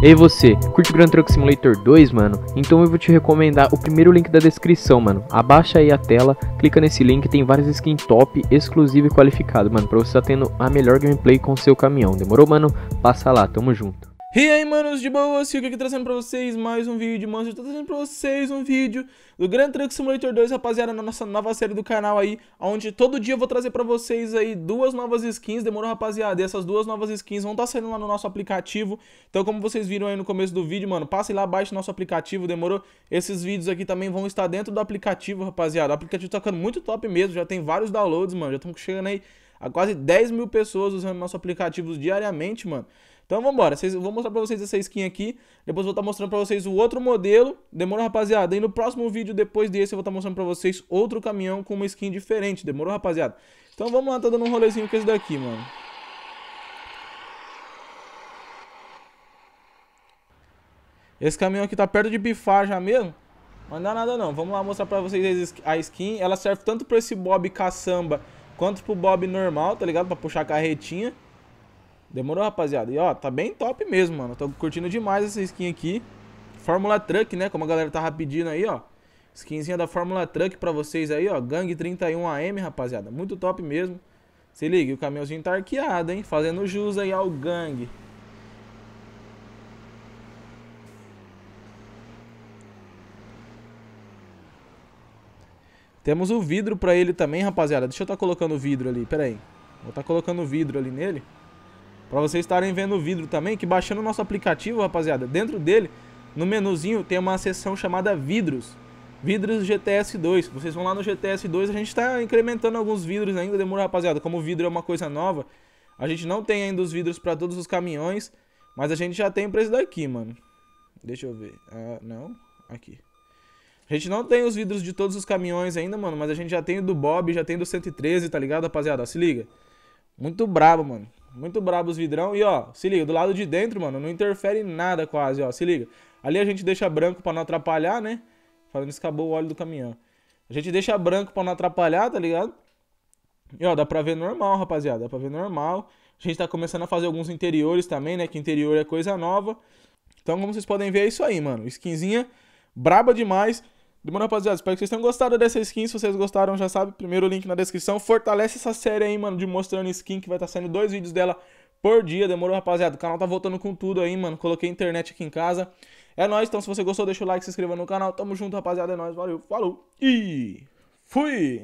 Ei você, curte Grand Truck Simulator 2, mano? Então eu vou te recomendar o primeiro link da descrição, mano. Abaixa aí a tela, clica nesse link, tem várias skins top, exclusivo e qualificado, mano, pra você estar tá tendo a melhor gameplay com seu caminhão. Demorou, mano? Passa lá, tamo junto. E aí, manos, de boa? Silvio aqui trazendo pra vocês mais um vídeo, mano. Eu tô trazendo pra vocês um vídeo do Grand Truck Simulator 2, rapaziada, na nossa nova série do canal aí, onde todo dia eu vou trazer pra vocês aí duas novas skins, demorou, rapaziada? E essas duas novas skins vão estar tá saindo lá no nosso aplicativo. Então, como vocês viram aí no começo do vídeo, mano, passe lá, no nosso aplicativo, demorou? Esses vídeos aqui também vão estar dentro do aplicativo, rapaziada. O aplicativo tá ficando muito top mesmo, já tem vários downloads, mano, já estamos chegando aí a quase 10 mil pessoas usando nosso aplicativo diariamente, mano. Então vamos embora. Vou mostrar pra vocês essa skin aqui. Depois vou estar tá mostrando pra vocês o outro modelo. Demorou, rapaziada? E no próximo vídeo, depois desse, eu vou estar tá mostrando pra vocês outro caminhão com uma skin diferente. Demorou, rapaziada? Então vamos lá, tá dando um rolezinho com esse daqui, mano. Esse caminhão aqui tá perto de bifar já mesmo. Mas não dá nada não. Vamos lá mostrar pra vocês a skin. Ela serve tanto pra esse Bob caçamba quanto pro bob normal, tá ligado? Pra puxar a carretinha. Demorou, rapaziada? E ó, tá bem top mesmo, mano. Tô curtindo demais essa skin aqui. Fórmula Truck, né? Como a galera tava tá pedindo aí, ó. Skinzinha da Fórmula Truck pra vocês aí, ó. Gang 31AM, rapaziada. Muito top mesmo. Se liga, o caminhãozinho tá arqueado, hein? Fazendo jus aí ao gangue. Temos o vidro pra ele também, rapaziada. Deixa eu estar tá colocando o vidro ali, pera aí. Vou estar tá colocando o vidro ali nele. Pra vocês estarem vendo o vidro também, que baixando o nosso aplicativo, rapaziada, dentro dele, no menuzinho, tem uma seção chamada vidros. Vidros GTS 2. Vocês vão lá no GTS 2, a gente está incrementando alguns vidros ainda, demora, rapaziada. Como o vidro é uma coisa nova, a gente não tem ainda os vidros para todos os caminhões, mas a gente já tem pra esse daqui, mano. Deixa eu ver. Ah, não. Aqui. A gente não tem os vidros de todos os caminhões ainda, mano, mas a gente já tem do Bob, já tem do 113, tá ligado, rapaziada? se liga. Muito brabo, mano. Muito brabo os vidrão. E, ó, se liga, do lado de dentro, mano, não interfere em nada quase, ó. Se liga. Ali a gente deixa branco pra não atrapalhar, né? Falando isso, acabou o óleo do caminhão. A gente deixa branco pra não atrapalhar, tá ligado? E, ó, dá pra ver normal, rapaziada. Dá pra ver normal. A gente tá começando a fazer alguns interiores também, né? Que interior é coisa nova. Então, como vocês podem ver, é isso aí, mano. Skinzinha braba demais. Demorou, rapaziada. Espero que vocês tenham gostado dessa skin. Se vocês gostaram, já sabe, primeiro link na descrição. Fortalece essa série aí, mano, de mostrando skin, que vai estar tá saindo dois vídeos dela por dia. Demorou, rapaziada. O canal tá voltando com tudo aí, mano. Coloquei internet aqui em casa. É nóis. Então, se você gostou, deixa o like, se inscreva no canal. Tamo junto, rapaziada. É nóis. Valeu, falou e fui!